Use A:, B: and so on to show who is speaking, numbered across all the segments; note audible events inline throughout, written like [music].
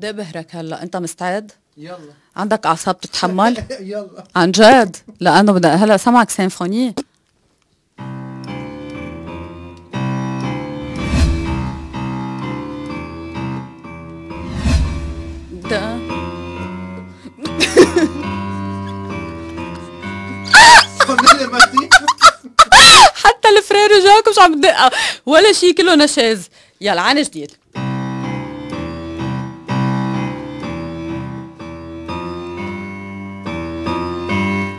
A: وده بهرك هلا انت مستعد؟ يلا عندك اعصاب تتحمل؟ [laughs] يلا عن جد لانه بدأ هلا سمعك سيمفونيه [laughs] حتى الفرير جاك مش عم بدقها ولا شيء كله نشاز يلا عن جديد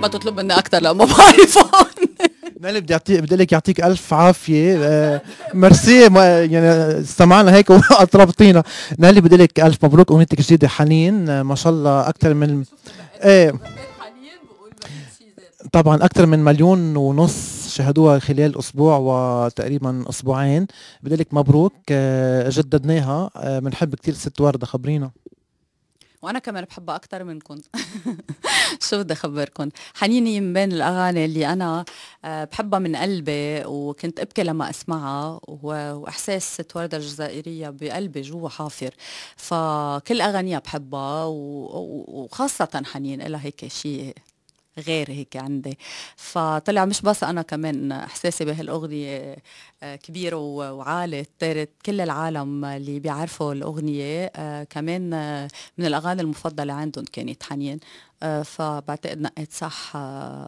A: ما تطلب مني اكثر لو ما بعرف [laughs]
B: نالي بدي اعطيك بدي لك يعطيك الف عافيه آه، ميرسي يعني استمعنا هيك [laughs] واطربطينا نالي بدي لك الف مبروك اغنيتك الجديده حنين آه، ما شاء الله اكثر من إيه. طبعا اكثر من مليون ونص شاهدوها خلال اسبوع وتقريبا اسبوعين بدي لك مبروك آه، جددناها بنحب كثير ست ورده خبرينا
A: وانا كمان بحبها اكثر منكم [laughs] شو بدي اخبركم حنيني من بين الاغاني اللي انا آه، بحبها من قلبي وكنت ابكي لما اسمعها واحساس ورده الجزائريه بقلبي جوا حافر فكل اغانيها بحبها وخاصه حنين لها هيك شيء غير هيك عندي فطلع مش بس انا كمان احساسي بهالاغنيه آه، كبير وعالي طارت كل العالم اللي بيعرفوا الاغنيه آه، كمان آه، من الاغاني المفضله عندهم كانت حنين فبعتقد نقيت صح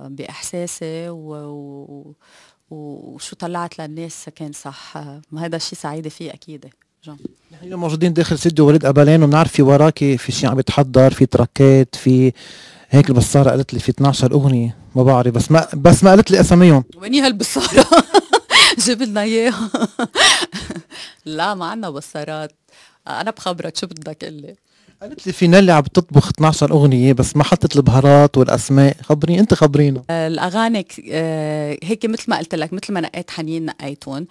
A: باحساسي و... وشو طلعت للناس كان صح ما هذا الشيء سعيده فيه اكيد
B: نحن موجودين داخل سيدي وليد ابلان وبنعرف في وراكي في شيء عم يتحضر في تركات في هيك البصاره قالت لي في 12 اغنيه ما بعرف بس ما بس ما قالت لي اساميهم
A: وين هالبصاره [laughs] جيب لنا اياها [laughs] لا ما عندنا بصارات انا بخبرك شو بدك قلي قالت
B: لي في نالي عم تطبخ 12 اغنيه بس ما حطت البهارات والاسماء خبريني انت خبرينا
A: آه، الاغاني آه، هيك مثل ما قلت لك مثل ما نقيت حنين نقيتهم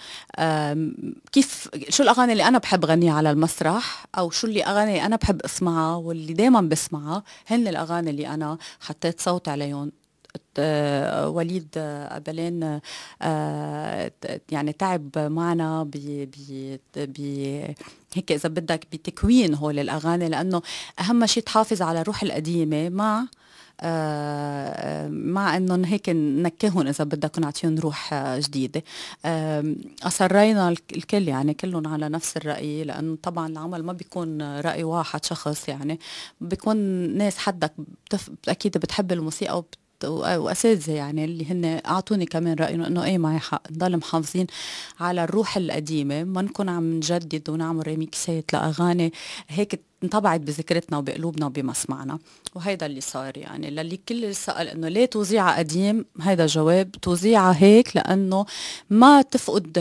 A: كيف شو الاغاني اللي انا بحب غنيها على المسرح او شو اللي اغاني انا بحب اسمعها واللي دائما بسمعها هن الاغاني اللي انا حطيت صوت عليهم آه، وليد آه، أبلين آه، يعني تعب معنا ب هيك اذا بدك بتكوين هول الاغاني لانه اهم شيء تحافظ على الروح القديمه مع آه مع انه هيك نكههم اذا بدك نعطيهم روح جديده آه اصرينا الكل يعني كلهم على نفس الراي لانه طبعا العمل ما بيكون راي واحد شخص يعني بيكون ناس حدك اكيد بتحب الموسيقى واساتذه يعني اللي هن اعطوني كمان رايهم انه ايه معي حق نضل محافظين على الروح القديمه ما نكون عم نجدد ونعمل ريميكسات لاغاني هيك انطبعت بذكرتنا وبقلوبنا وبمسمعنا وهيدا اللي صار يعني للي كل سأل انه ليه توزيع قديم هيدا جواب توزيع هيك لانه ما تفقد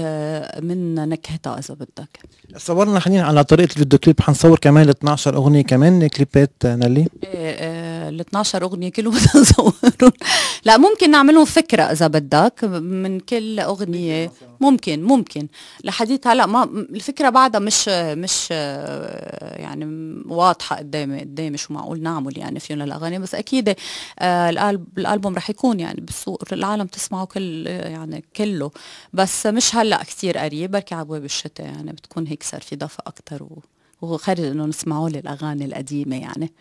A: من نكهتها اذا بدك
B: صورنا خلينا على طريقة الفيديو كليب حنصور كمان 12 اغنية كمان كليبات نالي
A: ايه ايه ال 12 اغنيه كلهم متصورون [laughs] لا ممكن نعملهم فكره اذا بدك من كل اغنيه ممكن ممكن لحديت هلا ما الفكره بعدها مش مش يعني واضحه قدامي قدامي شو معقول نعمل يعني فيهم الاغاني بس اكيد آه، الالبوم رح يكون يعني بالسوق العالم تسمعه كل يعني كله بس مش هلا كثير قريب بركي على ابواب الشتاء يعني بتكون هيك صار في دفى اكثر و... وخارج انه نسمعوا لي الاغاني القديمه يعني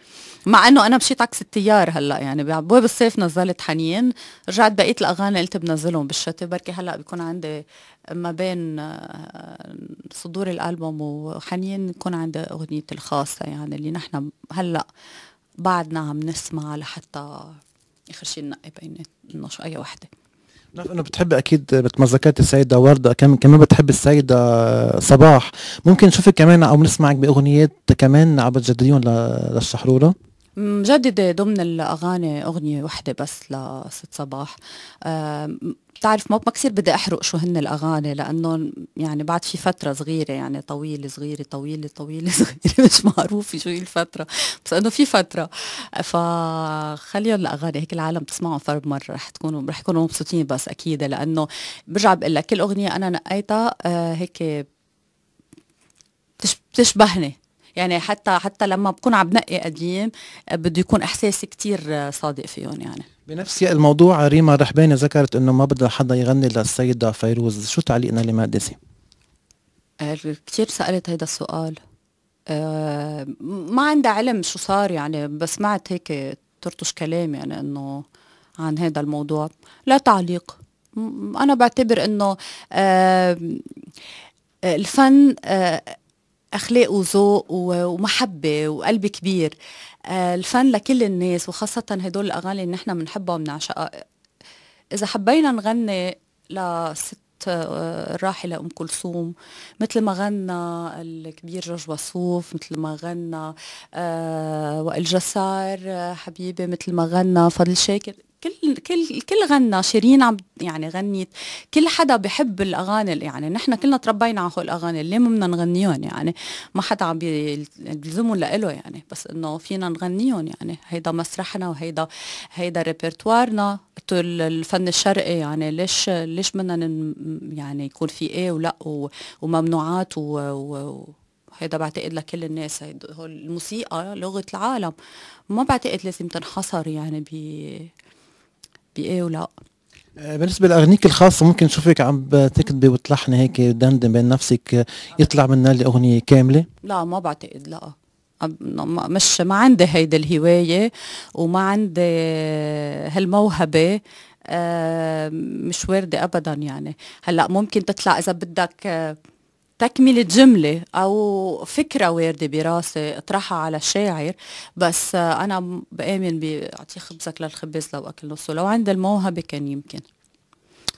A: مع انه انا مشيت عكس التيار هلا يعني بعبواب بالصيف نزلت حنين رجعت بقيت الاغاني قلت بنزلهم بالشتاء بركي هلا بيكون عندي ما بين آه، صدور الالبوم وحنين يكون عندي اغنيتي الخاصه يعني اللي نحن هلا بعدنا عم نسمع لحتى اخر شيء ننقي بين اي وحده
B: نعرف انه بتحب اكيد بتمزكات السيده ورده كمان كمان بتحب السيده صباح ممكن نشوفك كمان او نسمعك باغنيات كمان عم بتجدديهم للشحروره
A: مجددة ضمن الأغاني أغنية وحدة بس لست صباح بتعرف ما ما كثير بدي احرق شو هن الاغاني لانه يعني بعد في فتره صغيره يعني طويله صغيره طويله طويله [laughs] صغيره مش معروفه شو هي الفتره بس انه في فتره فخليهم الاغاني هيك العالم تسمعهم فرد مره رح تكونوا رح يكونوا مبسوطين بس اكيد لانه برجع بقول لك كل اغنيه انا نقيتها آه، هيك بتشبهني يعني حتى حتى لما بكون عم بنقي قديم بده يكون احساسي كتير آه، صادق فيهم يعني
B: بنفس الموضوع ريما رحباني ذكرت انه ما بدها حدا يغني للسيده فيروز شو تعليقنا لمادسي
A: كتير سالت هذا السؤال آه، ما عندي علم شو صار يعني بس سمعت هيك ترطش كلام يعني انه عن هذا الموضوع لا تعليق انا بعتبر انه آه، الفن اخلاق وذوق ومحبه وقلب كبير آه، الفن لكل الناس وخاصه هدول الاغاني اللي نحن بنحبها وبنعشقها اذا حبينا نغني لست الراحله آه، ام كلثوم مثل ما غنى الكبير جورج وصوف مثل ما غنى آه، وائل جسار حبيبي مثل ما غنى فضل شاكر كل كل كل غنى شيرين عم يعني غنيت كل حدا بحب الاغاني يعني نحن كلنا تربينا على هول الاغاني اللي ما بدنا نغنيهم يعني ما حدا عم بيلزمهم لإله يعني بس انه فينا نغنيهم يعني هيدا مسرحنا وهيدا هيدا ريبرتوارنا الفن الشرقي يعني ليش ليش بدنا يعني يكون في ايه ولا وممنوعات و, و هيدا بعتقد لكل الناس هيدا الموسيقى لغة العالم ما بعتقد لازم تنحصر يعني ب بي ايه ولا
B: آه، بالنسبة لأغنيك الخاصة ممكن نشوفك عم تكتبي وتلحني هيك دندن بين نفسك يطلع منها الاغنيه كاملة؟
A: لا ما بعتقد لا مش ما عندي هيدي الهواية وما عندي هالموهبة آه، مش واردة أبدا يعني هلأ ممكن تطلع إذا بدك آه، تكملة جملة أو فكرة واردة براسي اطرحها على الشاعر بس أنا بآمن بأعطيه خبزك للخباز لو أكل نصه لو عند الموهبة كان يمكن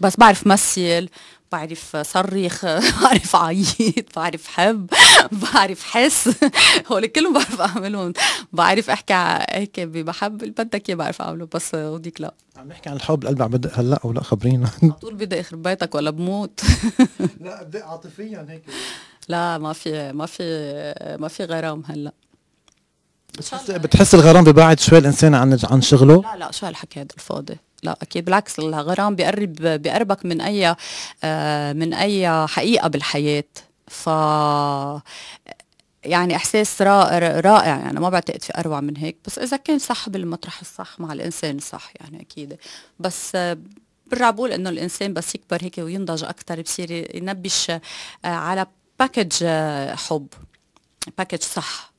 A: بس بعرف مثل بعرف صرخ [laughs] بعرف عيط بعرف حب [laughs] بعرف حس [laughs] هول كلهم بعرف اعملهم بعرف احكي هيك بحب اللي بدك اياه بعرف اعمله بس هوديك لا
B: عم نحكي عن الحب القلب عم هلا او لا خبرينا على
A: طول بدي اخرب بيتك ولا بموت لا بدي عاطفيا هيك لا ما في ما في ما في غرام هلا بتحس بتحس الغرام
B: ببعد شوي الانسان عن عن شغله لا
A: لا شو هالحكي هذا الفاضي لا اكيد بالعكس الغرام بيقرب بيقربك من اي آه، من اي حقيقه بالحياه ف يعني احساس رائع يعني انا ما بعتقد في اروع من هيك بس اذا كان صح بالمطرح الصح مع الانسان الصح يعني اكيد بس برجع بقول انه الانسان بس يكبر هيك وينضج اكثر بصير ينبش آه، على باكج آه، حب باكج صح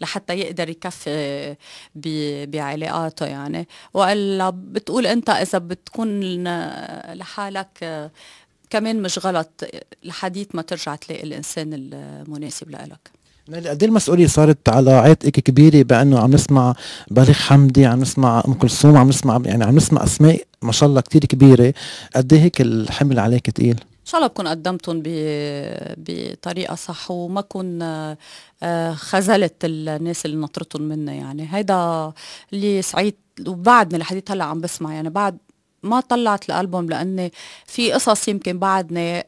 A: لحتى يقدر يكفي بعلاقاته يعني والا بتقول انت اذا بتكون لحالك كمان مش غلط لحديت ما ترجع تلاقي الانسان المناسب لإلك
B: قد إيه المسؤوليه صارت على عاتقك كبيره بانه عم نسمع بليغ حمدي عم نسمع ام كلثوم عم نسمع يعني عم نسمع اسماء ما شاء الله كثير كبيره قد إيه هيك الحمل عليك ثقيل
A: شاء الله بكون قدمتهم بطريقه صح وما كون آه، خذلت الناس اللي نطرتهم منا يعني هيدا اللي سعيد وبعدني الحديث هلا عم بسمع يعني بعد ما طلعت الالبوم لاني في قصص يمكن بعدني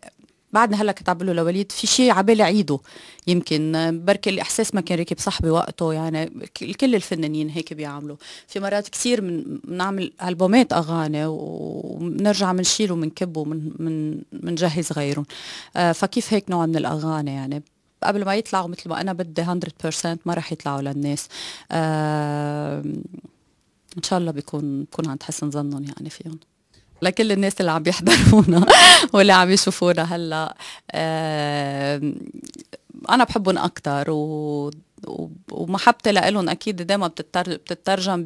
A: بعدنا هلا كنت عم له لوليد في شيء بالي عيده يمكن بركي الاحساس ما كان راكب صح بوقته يعني كل الفنانين هيك بيعملوا في مرات كثير من بنعمل البومات اغاني وبنرجع بنشيل وبنكب ومن بنجهز غيرهم آه، فكيف هيك نوع من الاغاني يعني قبل ما يطلعوا مثل ما انا بدي 100% ما راح يطلعوا للناس ان شاء الله بيكون بكون عند حسن ظنهم يعني فيهم لكل الناس اللي عم يحضرونا [laughs] واللي عم يشوفونا هلا آه، انا بحبهم اكثر و ومحبتي لهم اكيد دائما بتترجم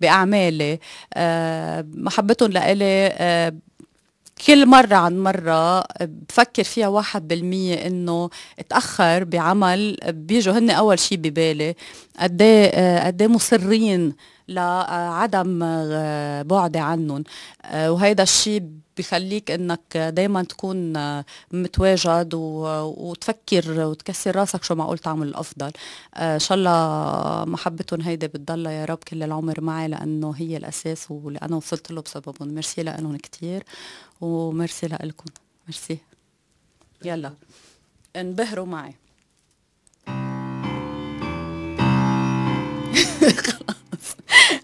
A: باعمالي آه، محبتهم لإلي آه، كل مرة عن مرة بفكر فيها واحد بالمية انه اتأخر بعمل بيجوا هن اول شي ببالي قد ايه, إيه مصرين لعدم آه، بعدي عنهم آه، وهيدا الشيء بخليك انك دايما تكون آه، متواجد وتفكر وتكسر راسك شو معقول تعمل الافضل ان شاء الله محبتهم هيدي بتضلها يا رب كل العمر معي لانه هي الاساس واللي انا وصلت له بسببهم ميرسي لهم كثير وميرسي لكم ميرسي يلا انبهروا معي [laughs]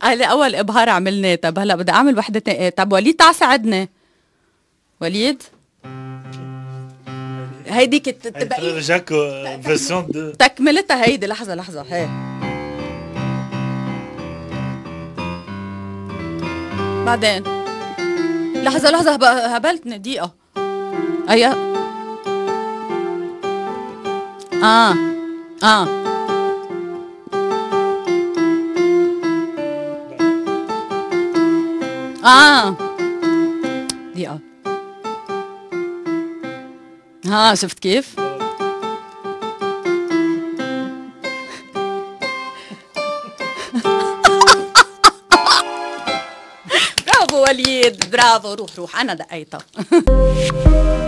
A: هلا اول ابهار عملناه طب هلا بدي اعمل وحده تانية. طب وليد تعا ساعدنا وليد هيديك
B: تبقي
A: تكملتها هيدي لحظه لحظه هي بعدين لحظه لحظه هبلتني دقيقه ايوه اه اه اه دي اه ها شفت كيف [laughs] برافو وليد برافو روح روح انا دقيتها [laughs]